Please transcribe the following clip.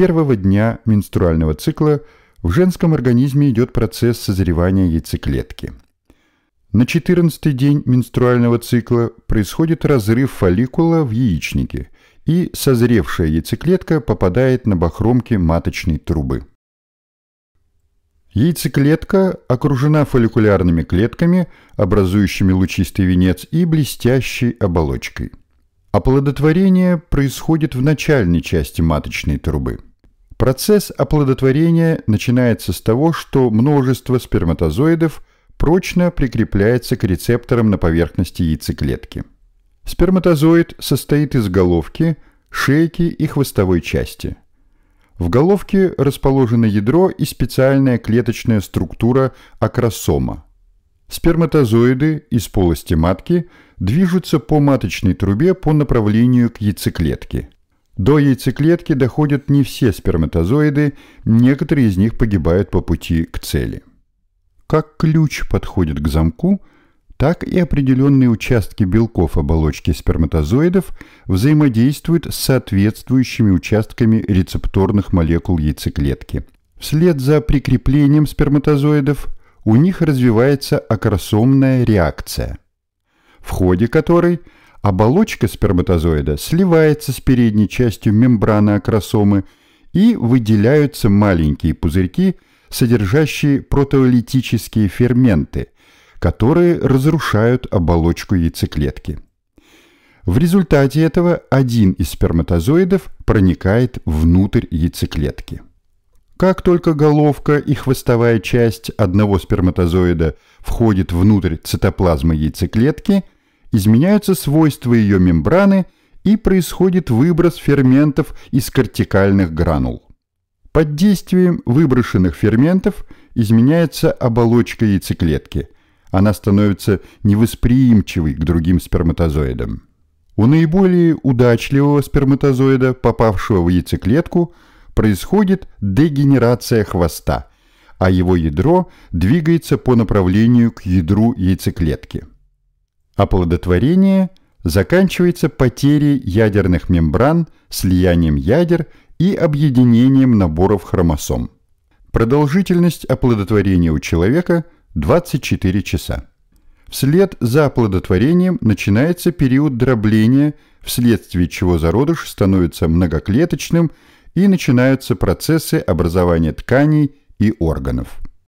первого дня менструального цикла в женском организме идет процесс созревания яйцеклетки. На 14 день менструального цикла происходит разрыв фолликула в яичнике, и созревшая яйцеклетка попадает на бахромки маточной трубы. Яйцеклетка окружена фолликулярными клетками, образующими лучистый венец и блестящей оболочкой. Оплодотворение происходит в начальной части маточной трубы – Процесс оплодотворения начинается с того, что множество сперматозоидов прочно прикрепляется к рецепторам на поверхности яйцеклетки. Сперматозоид состоит из головки, шейки и хвостовой части. В головке расположено ядро и специальная клеточная структура акросома. Сперматозоиды из полости матки движутся по маточной трубе по направлению к яйцеклетке. До яйцеклетки доходят не все сперматозоиды, некоторые из них погибают по пути к цели. Как ключ подходит к замку, так и определенные участки белков оболочки сперматозоидов взаимодействуют с соответствующими участками рецепторных молекул яйцеклетки. Вслед за прикреплением сперматозоидов у них развивается акросомная реакция, в ходе которой – Оболочка сперматозоида сливается с передней частью мембраны акросомы и выделяются маленькие пузырьки, содержащие протеолитические ферменты, которые разрушают оболочку яйцеклетки. В результате этого один из сперматозоидов проникает внутрь яйцеклетки. Как только головка и хвостовая часть одного сперматозоида входит внутрь цитоплазмы яйцеклетки – изменяются свойства ее мембраны и происходит выброс ферментов из кортикальных гранул. Под действием выброшенных ферментов изменяется оболочка яйцеклетки. Она становится невосприимчивой к другим сперматозоидам. У наиболее удачливого сперматозоида, попавшего в яйцеклетку, происходит дегенерация хвоста, а его ядро двигается по направлению к ядру яйцеклетки. Оплодотворение заканчивается потерей ядерных мембран, слиянием ядер и объединением наборов хромосом. Продолжительность оплодотворения у человека – 24 часа. Вслед за оплодотворением начинается период дробления, вследствие чего зародыш становится многоклеточным и начинаются процессы образования тканей и органов.